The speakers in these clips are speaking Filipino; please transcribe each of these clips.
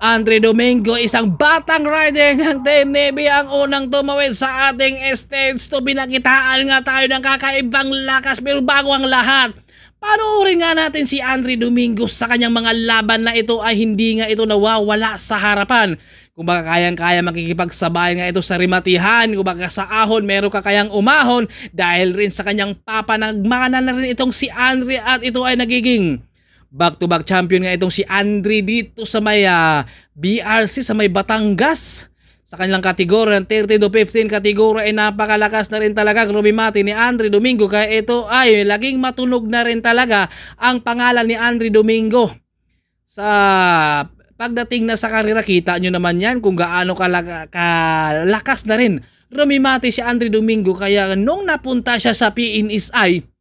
Andre Domingo, isang batang rider ng Team Navy ang unang tumawid sa ating stage to binakitaan nga tayo ng kakaibang lakas pero bago ang lahat Panoorin nga natin si Andre Domingo sa kanyang mga laban na ito ay hindi nga ito nawawala sa harapan. Kung baka kayang-kaya makikipagsabay nga ito sa rimatihan, kung baka sa ahon meron ka kayang umahon dahil rin sa kanyang papanagmana na rin itong si Andre at ito ay nagiging Back-to-back champion nga itong si Andre dito sa may uh, ah, BRC sa may Batangas. Sa kanilang kategorya ng 32 15 kategorya ay eh, napakalakas na rin talaga grumimati ni Andre Domingo kaya ito ay laging matunog na rin talaga ang pangalan ni Andre Domingo. Sa pagdating na sa karera kita nyo naman yan kung gaano kalakas na rin rumimati si Andre Domingo kaya nung napunta siya sa PNSI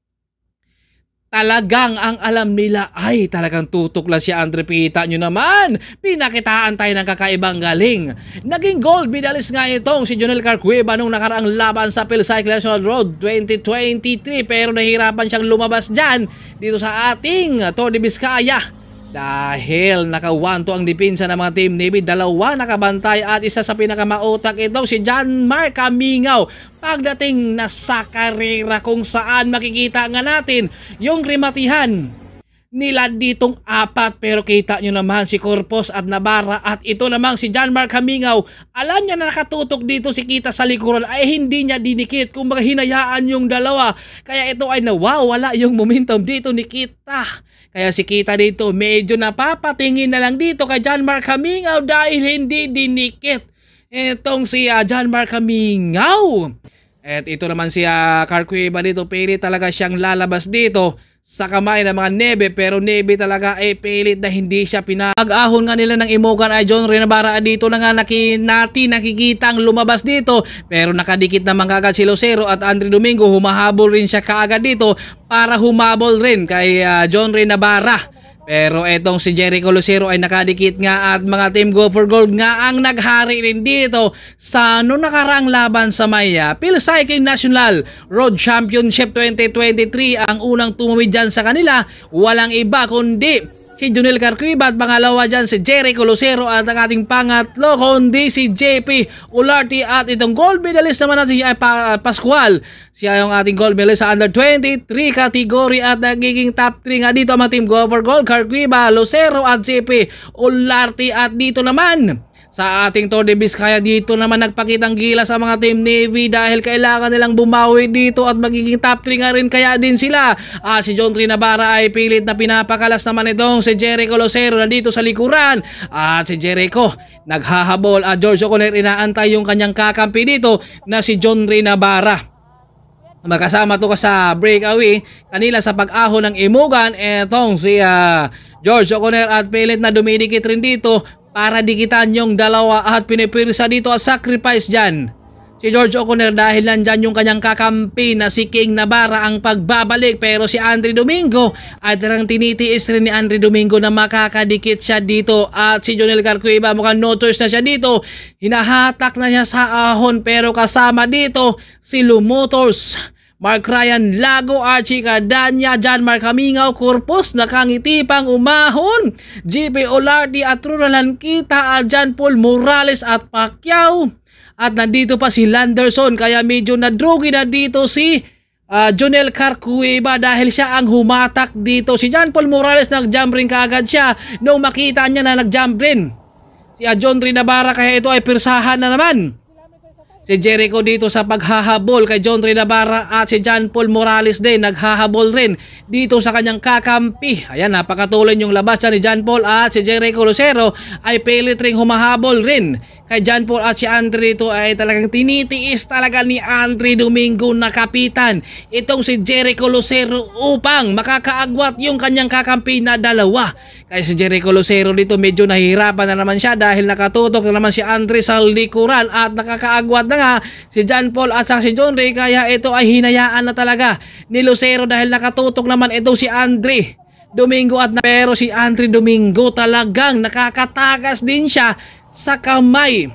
talagang ang alam nila ay talagang tutok lang si Andre Pita nyo naman. Pinakitaan tayo ng kakaibang galing. Naging gold medalist nga itong si Jonel Carcueva nung nakaraang laban sa Philcycle National Road 2023 pero nahirapan siyang lumabas dyan dito sa ating de Vizcaya dahil naka 1-2 ang depensa ng mga Team Navy, dalawa nakabantay at isa sa pinakamautak ito si John Mark Kamingaw. Pagdating na sa karera kung saan makikita nga natin yung krimatihan nila ditong apat pero kita nyo naman si Corpus at Navarra at ito namang si John Mark Hamingaw alam niya na nakatutok dito si Kita sa likuran ay hindi niya dinikit kumbaga hinayaan yung dalawa kaya ito ay nawawala yung momentum dito ni Kita kaya si Kita dito medyo napapatingin na lang dito kay John Mark Hamingaw dahil hindi dinikit itong si uh, John Mark Hamingaw. At ito naman si uh, ah, Carcueva dito, pili talaga siyang lalabas dito sa kamay ng mga nebe pero nebe talaga ay eh, pilit na hindi siya pinag ahon nga nila ng Imogan ay John Renabara ah, dito na nga naki, natin nakikita ang lumabas dito pero nakadikit naman kagad si Lucero at Andre Domingo humahabol rin siya kaagad dito para humabol rin kay uh, John Renabara pero etong si Jericho Lucero ay nakadikit nga at mga Team Go for Gold nga ang naghari rin dito sa noong nakaraang laban sa Maya Phil Cycling National Road Championship 2023 ang unang tumawid dyan sa kanila walang iba kundi si Junel Carquibat, pangalawa dyan si Jerry Colosero at ang ating pangatlo kundi si JP Ularte at itong gold medalist naman natin si ah, Pascual. Siya yung ating gold medalist sa under 23 category at nagiging top 3 nga dito ang team go for gold Carquibat, Lucero at JP Ularte at dito naman sa ating Tour de Vizcaya dito naman nagpakitang gila sa mga Team Navy dahil kailangan nilang bumawi dito at magiging top 3 nga rin kaya din sila. Ah, si John Trinabara ay pilit na pinapakalas naman itong si Jericho Lucero na dito sa likuran. At si Jericho naghahabol at George O'Connor inaantay yung kanyang kakampi dito na si John Trinabara. Magkasama to ka sa breakaway kanila sa pag-aho ng imugan etong si uh, George O'Connor at pilit na dumidikit rin dito para dikitan yung dalawa at pinipirsa dito at sacrifice dyan. Si George O'Connor dahil nandyan yung kanyang kakampi na si King Navarra ang pagbabalik pero si Andre Domingo at ang tinitiis rin ni Andre Domingo na makakadikit siya dito at si Jonel Carcuiba mukhang no choice na siya dito hinahatak na niya sa ahon pero kasama dito si Motors. Mark Ryan Lago, Archie Cadanya, John Mark Hamingaw, Corpus, Nakangiti pang umahon, JP Olardi at Ruralan Kita, Aljan Paul Morales at Pacquiao. At nandito pa si Landerson kaya medyo nadrugi na dito si uh, Jonel Carcueva dahil siya ang humatak dito. Si John Paul Morales nag-jump rin kaagad siya nung makita niya na nag-jump rin. Si John Trinabara kaya ito ay pirsahan na naman. Si Jericho dito sa paghahabol kay John Rinabara at si John Paul Morales din naghahabol rin dito sa kanyang kakampi. Ayan, napakatuloy yung labas ni John Paul at si Jericho Lucero ay pilit ring humahabol rin kay John Paul at si Andre ito ay talagang tinitiis talaga ni Andre Domingo na kapitan itong si Jericho Lucero upang makakaagwat yung kanyang kakampi na dalawa. Kaya si Jericho Lucero dito medyo nahihirapan na naman siya dahil nakatutok na naman si Andre sa likuran at nakakaagwat na nga si John Paul at si John Ray kaya ito ay hinayaan na talaga ni Lucero dahil nakatutok naman ito si Andre. Domingo at na pero si Andre Domingo talagang nakakatagas din siya sa kamay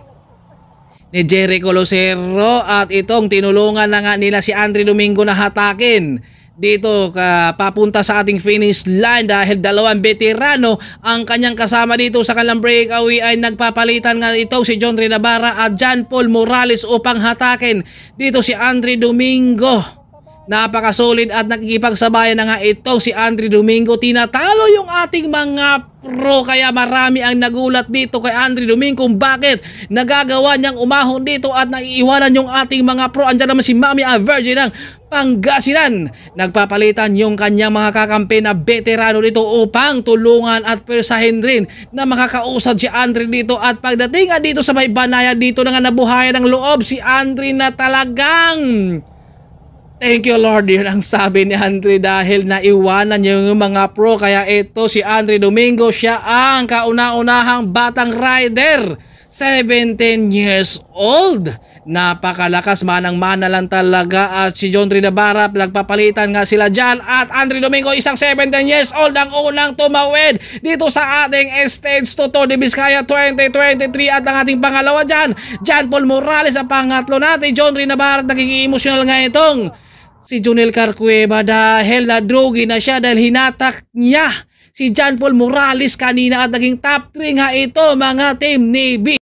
ni Jericho Lucero at itong tinulungan na nga nila si Andre Domingo na hatakin dito ka papunta sa ating finish line dahil dalawang veterano ang kanyang kasama dito sa kanilang breakaway ay nagpapalitan nga ito si John Rinabara at John Paul Morales upang hatakin dito si Andre Domingo Napakasulit at nakikipagsabayan na nga ito si Andre Domingo. Tinatalo yung ating mga pro kaya marami ang nagulat dito kay Andre Domingo kung bakit nagagawa niyang umahon dito at naiiwanan yung ating mga pro. Andiyan naman si Mami ang virgin ng Pangasinan. Nagpapalitan yung kanyang mga kakampi na veterano dito upang tulungan at persahin rin na makakausad si Andre dito at pagdating dito sa may banaya dito na nga nabuhayan ng loob si Andre na talagang Thank you Lord, yun ang sabi ni Andre dahil naiwanan niya yung mga pro kaya ito si Andre Domingo siya ang kauna-unahang batang rider 17 years old. Napakalakas manang mana lang talaga at si John Trinabara nagpapalitan nga sila dyan at Andre Domingo isang 17 years old ang unang tumawid dito sa ating Estates Toto de Vizcaya 2023 at ang ating pangalawa dyan John Paul Morales ang pangatlo natin John Trinabara naging emotional nga itong si Junel Carcueva dahil drogi na siya dahil hinatak niya si John Paul Morales kanina at naging top 3 nga ito mga team Navy.